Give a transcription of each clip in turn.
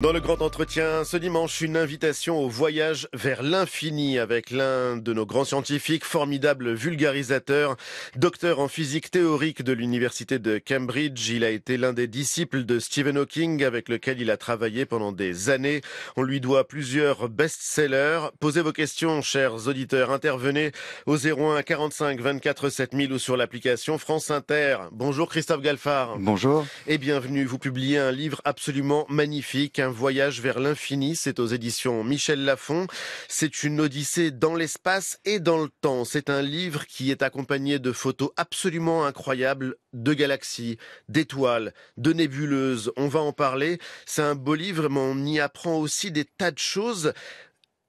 Dans le grand entretien ce dimanche, une invitation au voyage vers l'infini avec l'un de nos grands scientifiques, formidable vulgarisateur, docteur en physique théorique de l'université de Cambridge. Il a été l'un des disciples de Stephen Hawking avec lequel il a travaillé pendant des années. On lui doit plusieurs best-sellers. Posez vos questions, chers auditeurs. Intervenez au 01 45 24 7000 ou sur l'application France Inter. Bonjour Christophe Galfard. Bonjour. Et bienvenue. Vous publiez un livre absolument magnifique, un voyage vers l'infini. C'est aux éditions Michel Lafon. C'est une odyssée dans l'espace et dans le temps. C'est un livre qui est accompagné de photos absolument incroyables de galaxies, d'étoiles, de nébuleuses. On va en parler. C'est un beau livre, mais on y apprend aussi des tas de choses.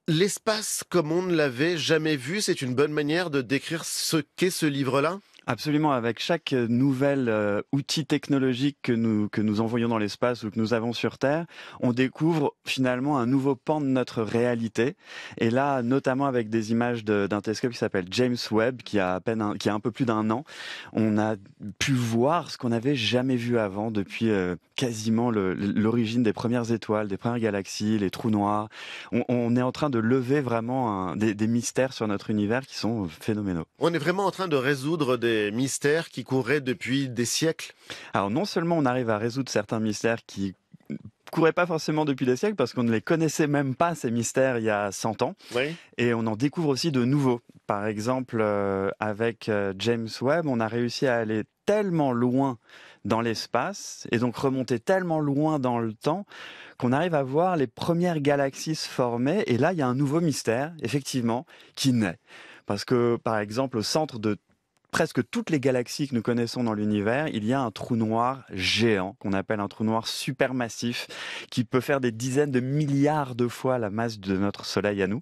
L'espace comme on ne l'avait jamais vu, c'est une bonne manière de décrire ce qu'est ce livre-là Absolument, avec chaque euh, nouvel euh, outil technologique que nous, que nous envoyons dans l'espace ou que nous avons sur Terre, on découvre finalement un nouveau pan de notre réalité. Et là, notamment avec des images d'un télescope qui s'appelle James Webb, qui a à peine un, qui a un peu plus d'un an, on a pu voir ce qu'on n'avait jamais vu avant depuis euh, quasiment l'origine des premières étoiles, des premières galaxies, les trous noirs. On, est en train de lever vraiment des mystères sur notre univers qui sont phénoménaux. On est vraiment en train de résoudre des mystères qui couraient depuis des siècles Alors non seulement on arrive à résoudre certains mystères qui couraient pas forcément depuis des siècles parce qu'on ne les connaissait même pas ces mystères il y a 100 ans. Et on en découvre aussi de nouveaux. Par exemple, euh, avec euh, James Webb, on a réussi à aller tellement loin dans l'espace et donc remonter tellement loin dans le temps qu'on arrive à voir les premières galaxies se former. Et là, il y a un nouveau mystère, effectivement, qui naît. Parce que, par exemple, au centre de presque toutes les galaxies que nous connaissons dans l'univers, il y a un trou noir géant qu'on appelle un trou noir supermassif qui peut faire des dizaines de milliards de fois la masse de notre Soleil à nous.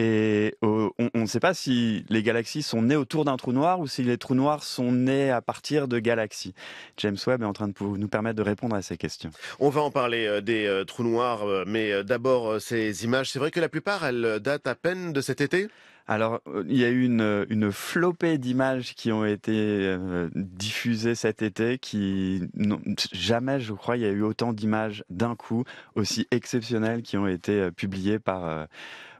Et on ne sait pas si les galaxies sont nées autour d'un trou noir ou si les trous noirs sont nés à partir de galaxies. James Webb est en train de nous permettre de répondre à ces questions. On va en parler euh, des euh, trous noirs, euh, mais d'abord ces images. C'est vrai que la plupart, elles datent à peine de cet été alors, il y a eu une, flopée d'images qui ont été diffusées cet été, qui jamais, je crois, il y a eu autant d'images d'un coup aussi exceptionnelles qui ont été publiées par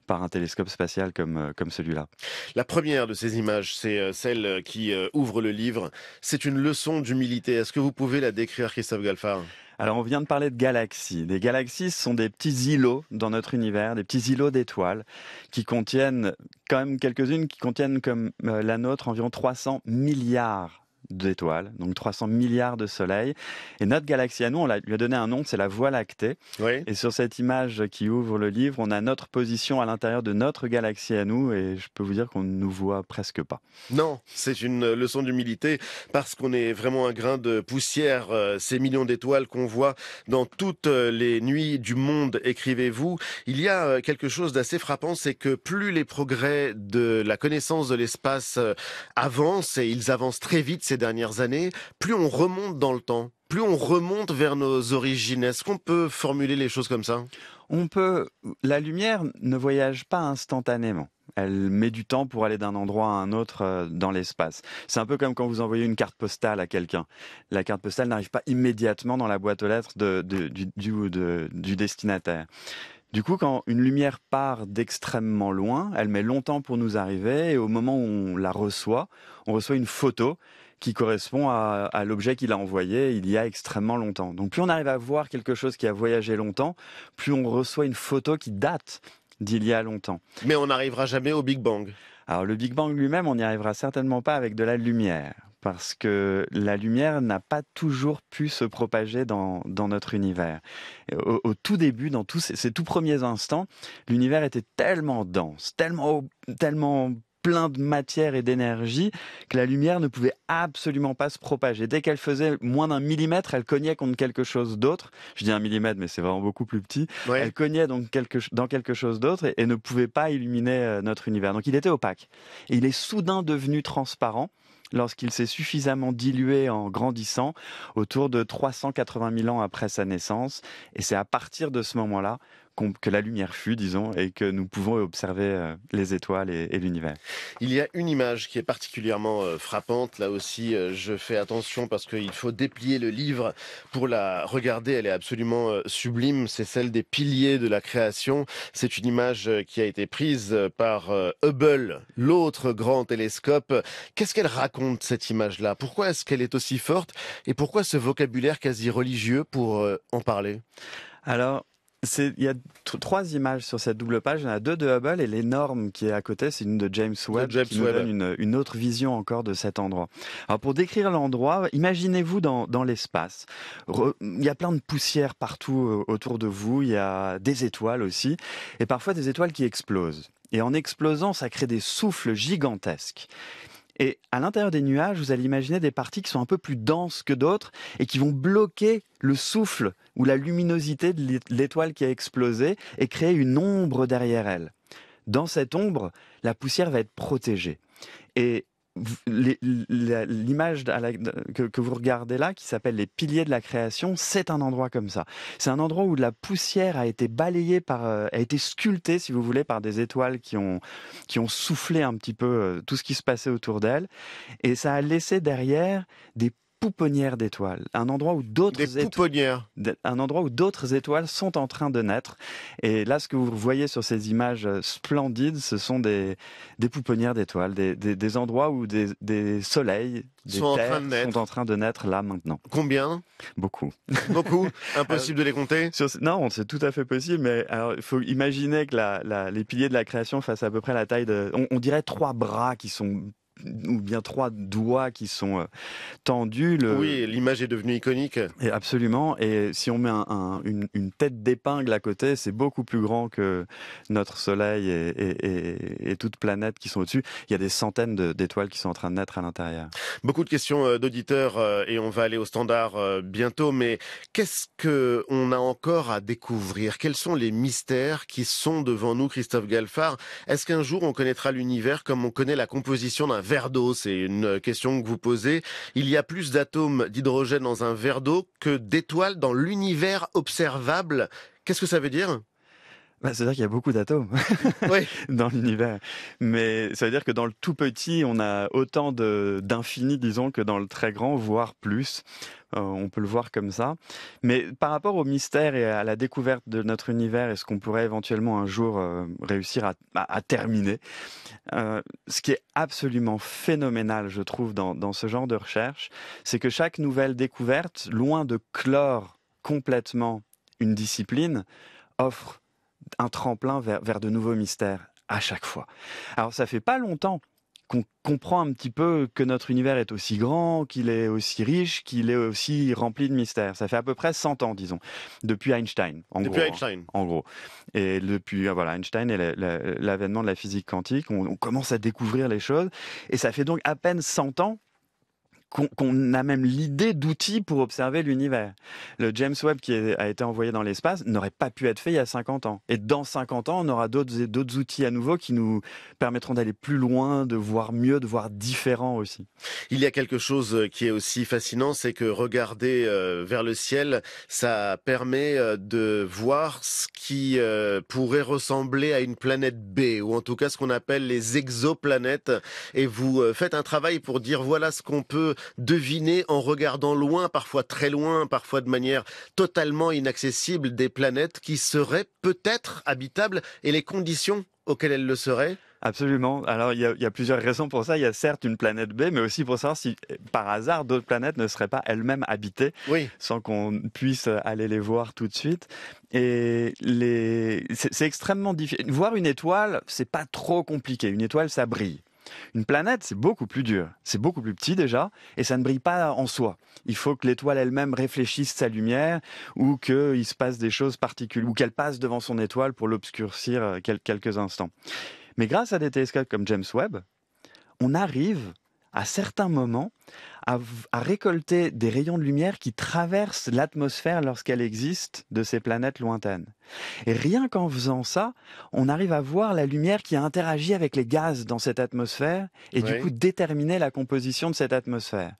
par un télescope spatial comme, euh, comme celui-là. La première de ces images, c'est euh, celle euh, qui ouvre le livre. C'est une leçon d'humilité. Est-ce que vous pouvez la décrire, Christophe Galfard alors on vient de parler de galaxies. Les galaxies sont des petits îlots dans notre univers, des petits îlots d'étoiles qui contiennent quand même quelques-unes qui contiennent comme la nôtre environ 300 milliards d'étoiles, donc 300 milliards de soleils. Et notre galaxie à nous, on lui a donné un nom, c'est la Voie lactée. Et sur cette image qui ouvre le livre, on a notre position à l'intérieur de notre galaxie à nous, et je peux vous dire qu'on ne nous voit presque pas. Non, c'est une leçon d'humilité, parce qu'on est vraiment un grain de poussière, euh, ces millions d'étoiles qu'on voit dans toutes euh, les nuits du monde, écrivez-vous. Il y a euh, quelque chose d'assez frappant, c'est que plus les progrès de la connaissance de l'espace avancent, et ils avancent très vite, ces dernières années, plus on remonte dans le temps, plus on remonte vers nos origines. Est-ce qu'on peut formuler les choses comme ça On peut. La lumière ne voyage pas instantanément. Elle met du temps pour aller d'un endroit à un autre euh, dans l'espace. C'est un peu comme quand vous envoyez une carte postale à quelqu'un. La carte postale n'arrive pas immédiatement dans la boîte aux lettres de, du, du, du destinataire. Du coup, quand une lumière part d'extrêmement loin, elle met longtemps pour nous arriver et au moment où on la reçoit, on reçoit une photo qui correspond à, l'objet qu'il a envoyé il y a extrêmement longtemps. Donc plus on arrive à voir quelque chose qui a voyagé longtemps, plus on reçoit une photo qui date d'il y a longtemps. Mais on n'arrivera jamais au Big Bang. Alors le Big Bang lui-même, on n'y arrivera certainement pas avec de la lumière, parce que la lumière n'a pas toujours pu se propager dans, notre univers. Au, tout début, dans tous ces, tout premiers instants, l'univers était tellement dense, tellement, tellement plein de matière et d'énergie que la lumière ne pouvait absolument pas se propager. Dès qu'elle faisait moins d'un millimètre, elle cognait contre quelque chose d'autre. Je dis un millimètre, mais c'est vraiment beaucoup plus petit. Elle cognait donc dans quelque chose d'autre et, ne pouvait pas illuminer euh, notre univers. Donc il était opaque. il est soudain devenu transparent lorsqu'il s'est suffisamment dilué en grandissant, autour de 380 000 ans après sa naissance. Et c'est à partir de ce moment-là que la lumière fut, disons, et que nous pouvons observer euh, les étoiles et, et l'univers. Il y a une image qui est particulièrement euh, frappante. Là aussi, euh, je fais attention parce qu'il faut déplier le livre pour la regarder. Elle est absolument sublime. C'est celle des piliers de la création. C'est une image qui a été prise par Hubble, l'autre grand télescope. Qu'est-ce qu'elle raconte, cette image-là Pourquoi est-ce qu'elle est aussi forte Et pourquoi ce vocabulaire quasi religieux pour en parler alors, il y a trois images sur cette double page. Il y en a deux de Hubble et l'énorme qui est à côté, c'est une de James Webb qui donne une, autre vision encore de cet endroit. Alors pour décrire l'endroit, imaginez-vous dans l'espace. Il y a plein de poussière partout euh, autour de vous. Il y a des étoiles aussi et parfois des étoiles qui explosent. Et en explosant, ça crée des souffles gigantesques. Et à l'intérieur des nuages, vous allez imaginer des parties qui sont un peu plus denses que d'autres et qui vont bloquer le souffle ou la luminosité de l'étoile qui a explosé et créer une ombre derrière elle. Dans cette ombre, la poussière va être protégée. Et l'image que, vous regardez là, qui s'appelle les piliers de la création, c'est un endroit comme ça. C'est un endroit où de la poussière a été balayée par, euh, a été sculptée, si vous voulez, par des étoiles qui ont, qui ont soufflé un petit peu euh, tout ce qui se passait autour d'elles. Et ça a laissé derrière des pouponnière d'étoiles, un endroit où d'autres étoiles, un endroit où d'autres étoiles sont en train de naître. Et là, ce que vous voyez sur ces images euh, splendides, ce sont des, pouponnières d'étoiles, des, endroits où des, soleils sont, en train de naître. là maintenant. Combien Beaucoup. Beaucoup Impossible de les compter euh, Non, c'est tout à fait possible, mais il faut imaginer que les piliers de la création fassent à peu près la taille de... on dirait trois bras qui sont ou bien trois doigts qui sont euh, tendus. Oui, l'image est devenue iconique. Et absolument. Et si on met une, tête d'épingle à côté, c'est beaucoup plus grand que notre Soleil et, et, et, toute planète qui sont au-dessus. Il y a des centaines d'étoiles qui sont en train de naître à l'intérieur. Beaucoup de questions euh, d'auditeurs euh, et on va aller au standard bientôt. Mais qu'est-ce que on a encore à découvrir Quels sont les mystères qui sont devant nous, Christophe Galfard Est-ce qu'un jour on connaîtra l'univers comme on connaît la composition d'un verre d'eau. C'est une euh, question que vous posez. Il y a plus d'atomes d'hydrogène dans un verre d'eau que d'étoiles dans l'univers observable. Qu'est-ce que ça veut dire bah, c'est-à-dire qu'il y a beaucoup d'atomes dans l'univers. Mais ça veut dire que dans le tout petit, on a autant d'infini, disons, que dans le très grand, voire plus. Euh, on peut le voir comme ça. Mais par rapport au mystère et à la découverte de notre univers et ce qu'on pourrait éventuellement un jour euh, réussir à, terminer, euh, ce qui est absolument phénoménal, je trouve, dans, dans ce genre de recherche, c'est que chaque nouvelle découverte, loin de clore complètement une discipline, offre un tremplin vers, de nouveaux mystères à chaque fois. Alors ça fait pas longtemps qu'on comprend un petit peu que notre univers est aussi grand, qu'il est aussi riche, qu'il est aussi rempli de mystères. Ça fait à peu près 100 ans, disons, depuis Einstein. En depuis hein, Einstein. En gros. Et depuis ah voilà, Einstein et l'avènement de la physique quantique, on, commence à découvrir les choses. Et ça fait donc à peine 100 ans qu'on a même l'idée d'outils pour observer l'univers. Le James Webb qui a été envoyé dans l'espace n'aurait pas pu être fait il y a 50 ans. Et dans 50 ans, on aura d'autres outils à nouveau qui nous permettront d'aller plus loin, de voir mieux, de voir différent aussi. Il y a quelque chose euh, qui est aussi fascinant, c'est que regarder euh, vers le ciel, ça permet euh, de voir ce qui pourrait ressembler à une planète B, ou en tout cas ce qu'on appelle les exoplanètes. Et vous faites un travail pour dire voilà ce qu'on peut deviner en regardant loin, parfois très loin, parfois de manière totalement inaccessible, des planètes qui seraient peut-être habitables et les conditions auxquelles elles le seraient Absolument. Alors, il y, a, plusieurs raisons pour ça. Il y a certes une planète B, mais aussi pour savoir si, par hasard, d'autres planètes ne seraient pas elles-mêmes habitées, sans qu'on puisse aller les voir tout de suite. Et c'est extrêmement difficile. Voir une étoile, c'est pas trop compliqué. Une étoile, ça brille. Une planète, c'est beaucoup plus dur, c'est beaucoup plus petit déjà, et ça ne brille pas en soi. Il faut que l'étoile elle-même réfléchisse sa lumière, ou qu'il se passe des choses particulières, ou qu'elle passe devant son étoile pour l'obscurcir euh, quelques instants. Mais grâce à des télescopes comme James Webb, on arrive à certains moments, à, récolter des rayons de lumière qui traversent l'atmosphère lorsqu'elle existe de ces planètes lointaines. Et rien qu'en faisant ça, on arrive à voir la lumière qui a interagi avec les gaz dans cette atmosphère et du coup déterminer la composition de cette atmosphère.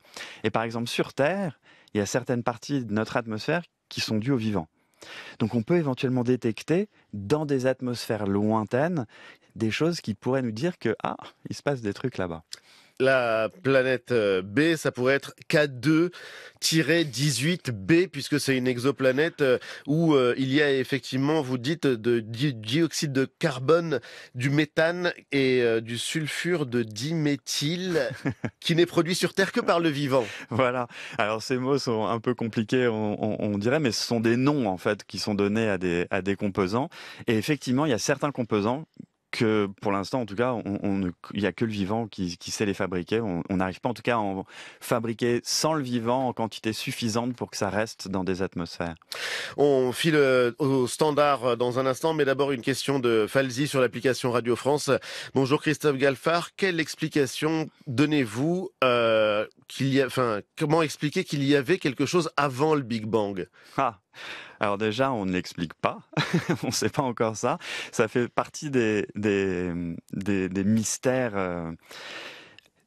Et par exemple, sur Terre, il y a certaines parties de notre atmosphère qui sont dues au vivant. Donc on peut éventuellement détecter dans des atmosphères lointaines des choses qui pourraient nous dire que ah, il se passe des trucs là-bas. La planète euh, B, ça pourrait être K2-18b, puisque c'est une exoplanète euh, où euh, il y a effectivement, vous dites, de dioxyde de carbone, du méthane et du sulfure de diméthyle, qui n'est produit sur Terre que par le vivant. Voilà. Alors ces mots sont un peu compliqués, on, dirait, mais ce sont des noms en fait qui sont donnés à des composants. Et effectivement, il y a certains composants que pour l'instant, en tout cas, on, il n'y a que le vivant qui, sait les fabriquer. On n'arrive pas, en tout cas, à en fabriquer sans le vivant en quantité suffisante pour que ça reste dans des atmosphères. On file euh, au standard euh, dans un instant, mais d'abord une question de Falzi sur l'application Radio France. Bonjour Christophe Galfard, quelle explication donnez-vous euh, comment expliquer qu'il y avait quelque chose avant le Big Bang Ah alors déjà, on ne l'explique pas, on ne sait pas encore ça. Ça fait partie des, mystères. Euh,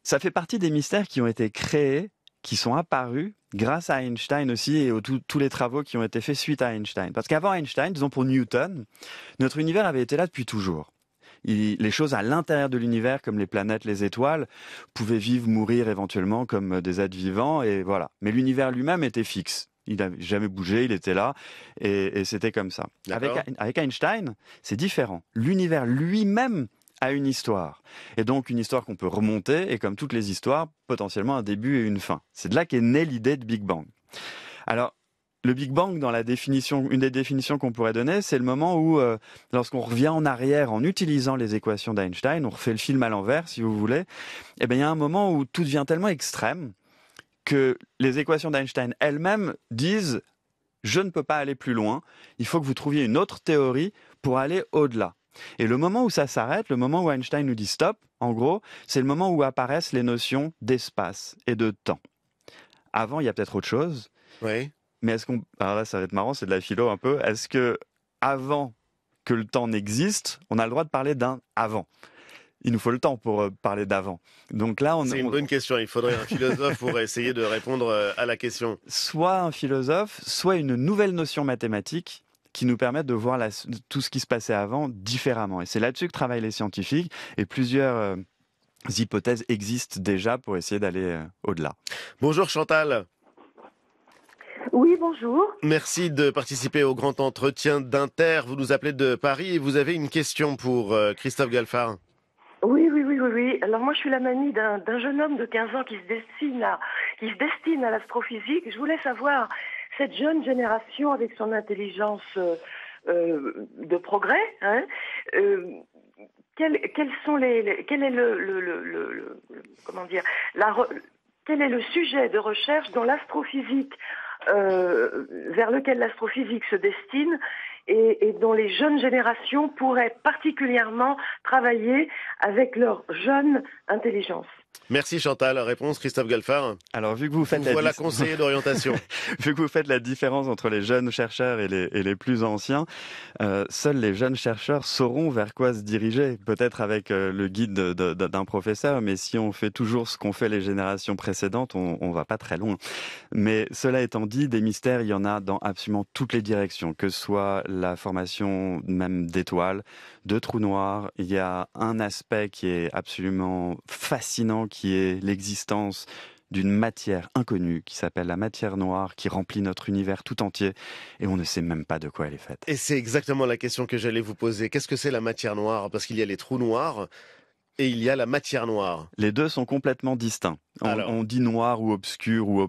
ça fait partie des mystères qui ont été créés, qui sont apparus grâce à Einstein aussi et aux tous les travaux qui ont été faits suite à Einstein. Parce qu'avant Einstein, disons pour Newton, notre univers avait été là depuis toujours. les choses à l'intérieur de l'univers, comme les planètes, les étoiles, pouvaient vivre, mourir éventuellement comme des êtres vivants, et voilà. Mais l'univers lui-même était fixe il n'avait jamais bougé, il était là, et, c'était comme ça. Avec, Einstein, c'est différent. L'univers lui-même a une histoire. Et donc une histoire qu'on peut remonter, et comme toutes les histoires, potentiellement un début et une fin. C'est de là qu'est née l'idée de Big Bang. Alors, le Big Bang, dans la définition, une des définitions qu'on pourrait donner, c'est le moment où, euh, lorsqu'on revient en arrière en utilisant les équations d'Einstein, on refait le film à l'envers, si vous voulez, et eh bien, il y a un moment où tout devient tellement extrême que les équations d'Einstein elles-mêmes disent je ne peux pas aller plus loin, il faut que vous trouviez une autre théorie pour aller au-delà. Et le moment où ça s'arrête, le moment où Einstein nous dit stop, en gros, c'est le moment où apparaissent les notions d'espace et de temps. Avant, il y a peut-être autre chose. Oui. Mais est-ce qu'on. Alors là, ça va être marrant, c'est de la philo un peu. Est-ce que avant que le temps n'existe, on a le droit de parler d'un avant il nous faut le temps pour euh, parler d'avant. Donc là, on C'est une bonne question. Il faudrait un philosophe pour essayer de répondre euh, à la question. Soit un philosophe, soit une nouvelle notion mathématique qui nous permette de voir tout ce qui se passait avant différemment. Et c'est là-dessus que travaillent les scientifiques et plusieurs euh, hypothèses existent déjà pour essayer d'aller au-delà. Bonjour Chantal. Oui, bonjour. Merci de participer au grand entretien d'Inter. Vous nous appelez de Paris et vous avez une question pour Christophe Galfard oui. Alors moi, je suis la mamie d'un jeune homme de 15 ans qui se destine à, l'astrophysique. Je voulais savoir cette jeune génération avec son intelligence euh, euh, de progrès. Hein, euh, quels, sont les, quel est le, comment dire quel est le sujet de recherche dans l'astrophysique vers lequel l'astrophysique se destine et, dont les jeunes générations pourraient particulièrement travailler avec leur jeune intelligence. Merci Chantal. Réponse Christophe Galfard. Alors vu que vous faites la voilà conseiller d'orientation. vu que vous faites la différence entre les jeunes chercheurs et les, plus anciens, euh, seuls les jeunes chercheurs sauront vers quoi se diriger. Peut-être avec euh, le guide d'un professeur, mais si on fait toujours ce qu'ont fait les générations précédentes, on, ne va pas très loin. Mais cela étant dit, des mystères, il y en a dans absolument toutes les directions, que ce soit la formation même d'étoiles, de trous noirs. Il y a un aspect qui est absolument fascinant, qui est l'existence d'une matière inconnue qui s'appelle la matière noire, qui remplit notre univers tout entier, et on ne sait même pas de quoi elle est faite. Et c'est exactement la question que j'allais vous poser. Qu'est-ce que c'est la matière noire Parce qu'il y a les trous noirs, et il y a la matière noire. Les deux sont complètement distincts. On, dit noir ou obscur ou,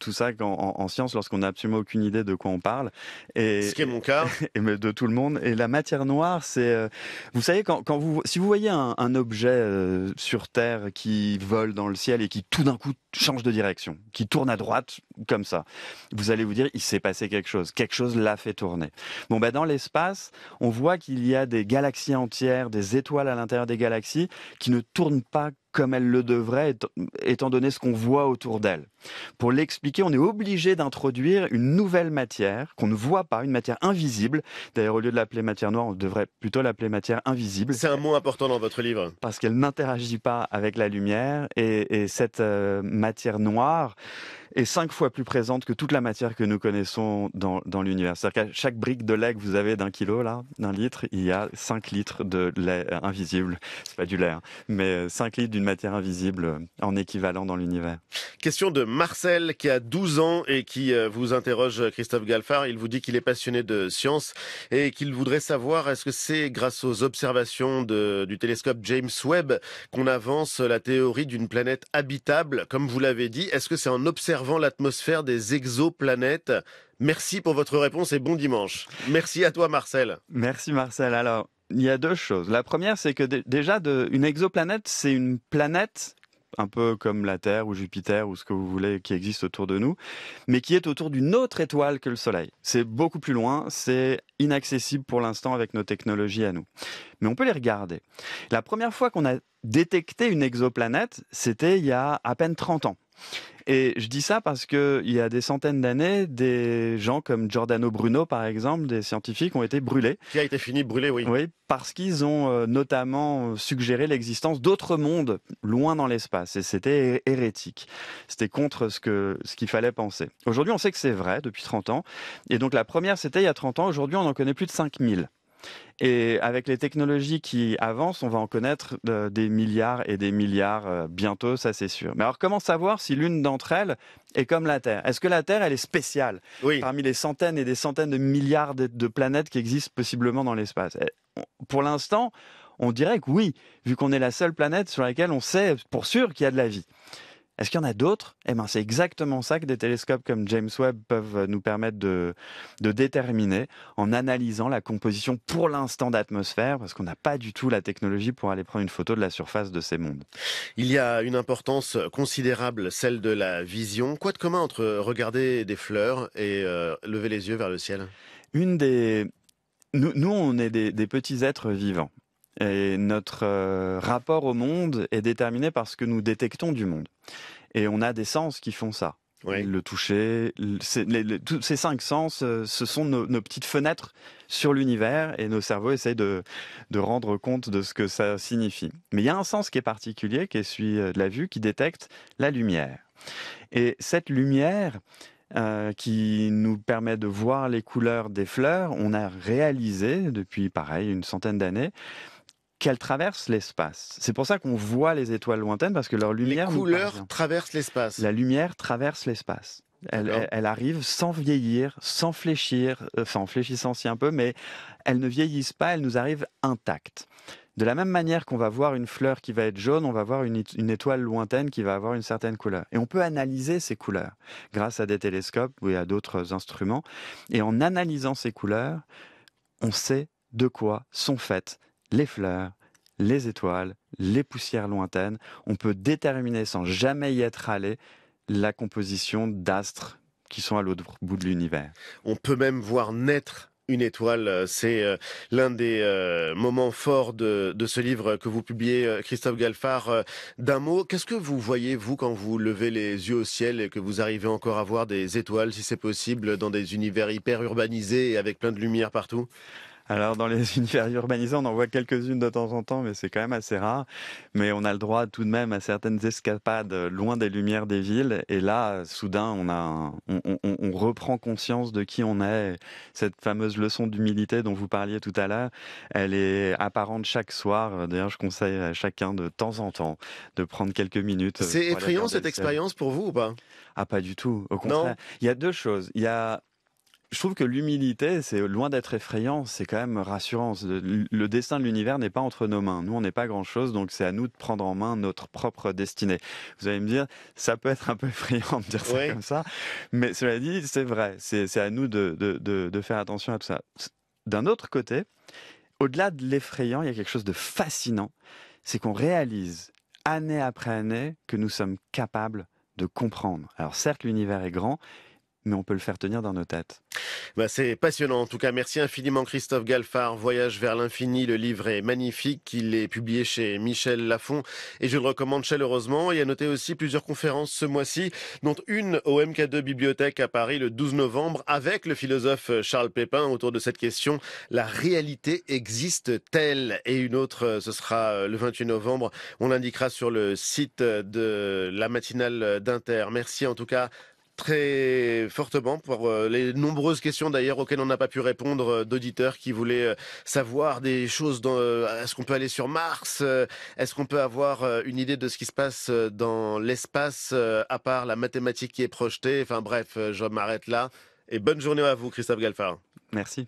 tout ça en, science lorsqu'on n'a absolument aucune idée de quoi on parle. Et, Ce qui est mon cas. Et, de tout le monde. Et la matière noire, c'est, euh, vous savez, quand, vous, si vous voyez un, objet euh, sur Terre qui vole dans le ciel et qui tout d'un coup change de direction, qui tourne à droite comme ça, vous allez vous dire, il s'est passé quelque chose. Quelque chose l'a fait tourner. Bon, ben dans l'espace, on voit qu'il y a des galaxies entières, des étoiles à l'intérieur des galaxies qui ne tourne pas comme elle le devrait, étant donné ce qu'on voit autour d'elle. Pour l'expliquer, on est obligé d'introduire une nouvelle matière qu'on ne voit pas, une matière invisible. D'ailleurs, au lieu de l'appeler matière noire, on devrait plutôt l'appeler matière invisible. C'est un mot important dans votre livre. Parce qu'elle n'interagit pas avec la lumière et, cette euh, matière noire, est cinq fois plus présente que toute la matière que nous connaissons dans, dans l'univers. C'est-à-dire qu'à chaque brique de lait que vous avez d'un kilo, là, d'un litre, il y a cinq litres de lait euh, invisible. C'est pas du lait, hein, mais euh, cinq litres d'une matière invisible euh, en équivalent dans l'univers. Question de Marcel qui a 12 ans et qui vous interroge Christophe Galfard. Il vous dit qu'il est passionné de science et qu'il voudrait savoir est-ce que c'est grâce aux observations du télescope James Webb qu'on avance la théorie d'une planète habitable, comme vous l'avez dit. Est-ce que c'est en observant l'atmosphère des exoplanètes. Merci pour votre réponse et bon dimanche. Merci à toi Marcel. Merci Marcel. Alors, il y a deux choses. La première, c'est que déjà, de, une exoplanète, c'est une planète un peu comme la Terre ou Jupiter ou ce que vous voulez qui existe autour de nous, mais qui est autour d'une autre étoile que le Soleil. C'est beaucoup plus loin, c'est inaccessible pour l'instant avec nos technologies à nous. Mais on peut les regarder. La première fois qu'on a détecté une exoplanète, c'était il y a à peine 30 ans. Et je dis ça parce que il y a des centaines d'années, des gens comme Giordano Bruno, par exemple, des scientifiques ont été brûlés. Qui a été fini brûlé, oui. Oui, parce qu'ils ont euh, notamment euh, suggéré l'existence d'autres mondes loin dans l'espace. Et c'était hérétique. C'était contre ce que, ce qu'il fallait penser. Aujourd'hui, on sait que c'est vrai depuis 30 ans. Et donc, la première, c'était il y a 30 ans. Aujourd'hui, on en connaît plus de 5000. Et avec les technologies qui avancent, on va en connaître euh, des milliards et des milliards euh, bientôt, ça c'est sûr. Mais alors comment savoir si l'une d'entre elles est comme la Terre Est-ce que la Terre, elle est spéciale oui. parmi les centaines et des centaines de milliards de planètes qui existent possiblement dans l'espace Pour l'instant, on dirait que oui, vu qu'on est la seule planète sur laquelle on sait pour sûr qu'il y a de la vie. Est-ce qu'il y en a d'autres Eh ben, c'est exactement ça que des télescopes comme James Webb peuvent euh, nous permettre de, déterminer en analysant la composition pour l'instant d'atmosphère, parce qu'on n'a pas du tout la technologie pour aller prendre une photo de la surface de ces mondes. Il y a une importance considérable, celle de la vision. Quoi de commun entre regarder des fleurs et euh, lever les yeux vers le ciel Une des nous, on est des petits êtres vivants. Et notre euh, rapport au monde est déterminé par ce que nous détectons du monde. Et on a des sens qui font ça. Le toucher, tous ces cinq sens, euh, ce sont nos, petites fenêtres sur l'univers et nos cerveaux essayent de, de, rendre compte de ce que ça signifie. Mais il y a un sens qui est particulier, qui est celui euh, de la vue, qui détecte la lumière. Et cette lumière qui nous permet de voir les couleurs des fleurs, on a réalisé depuis, pareil, une centaine d'années, qu'elles traversent l'espace. C'est pour ça qu'on voit les étoiles lointaines, parce que leur lumière... Les couleurs traversent l'espace. La lumière traverse l'espace. Elle, arrive sans vieillir, sans fléchir, euh, enfin en fléchissant si un peu, mais elle ne vieillissent pas, elle nous arrive intacte. De la même manière qu'on va voir une fleur qui va être jaune, on va voir une, une, étoile lointaine qui va avoir une certaine couleur. Et on peut analyser ces couleurs grâce à des télescopes ou à d'autres instruments. Et en analysant ces couleurs, on sait de quoi sont faites les fleurs, les étoiles, les poussières lointaines. On peut déterminer sans jamais y être allé la composition d'astres qui sont à l'autre bout de l'univers. On peut même voir naître une étoile, euh, c'est euh, l'un des euh, moments forts de, ce livre que vous publiez, Christophe Galfard. D'un mot, qu'est-ce que vous voyez, vous, quand vous levez les yeux au ciel et que vous arrivez encore à voir des étoiles, si c'est possible, dans des univers hyper urbanisés et avec plein de lumière partout alors dans les univers urbanisés, on en voit quelques-unes de temps en temps, mais c'est quand même assez rare. Mais on a le droit tout de même à certaines escapades euh, loin des lumières des villes. Et là, soudain, on, reprend conscience de qui on est. Cette fameuse leçon d'humilité dont vous parliez tout à l'heure, elle est apparente chaque soir. D'ailleurs, je conseille à chacun de temps en temps de prendre quelques minutes. Euh, c'est effrayant cette expérience pour vous ou pas Ah, pas du tout. Au contraire, il y a deux choses. Il y a je trouve que l'humilité, c'est loin d'être effrayant, c'est quand même rassurant. Le destin de l'univers n'est pas entre nos mains. Nous, on n'est pas grand-chose, donc c'est à nous de prendre en main notre propre destinée. Vous allez me dire, ça peut être un peu effrayant de dire ça comme ça, mais cela dit, c'est vrai. C'est à nous de faire attention à tout ça. D'un autre côté, au-delà de l'effrayant, il y a quelque chose de fascinant, c'est qu'on réalise année après année que nous sommes capables de comprendre. Alors certes, l'univers est grand, mais on peut le faire tenir dans nos têtes. Bah, c'est passionnant. En tout cas, merci infiniment Christophe Galfard. Voyage vers l'infini, le livre est magnifique. Il est publié chez Michel Lafon et je le recommande chaleureusement. y a noté aussi plusieurs conférences ce mois-ci, dont une au MK2 Bibliothèque à Paris le 12 novembre avec le philosophe Charles Pépin autour de cette question. La réalité existe-t-elle? Et une autre, ce sera euh, le 28 novembre. On l'indiquera sur le site de la matinale d'Inter. Merci en tout cas très fortement pour euh, les nombreuses questions d'ailleurs auxquelles on n'a pas pu répondre euh, d'auditeurs qui voulaient euh, savoir des choses dans est-ce qu'on peut aller sur Mars est-ce qu'on peut avoir une idée de ce qui se passe dans l'espace à part la mathématique qui est projetée enfin bref je m'arrête là et bonne journée à vous Christophe Galfard merci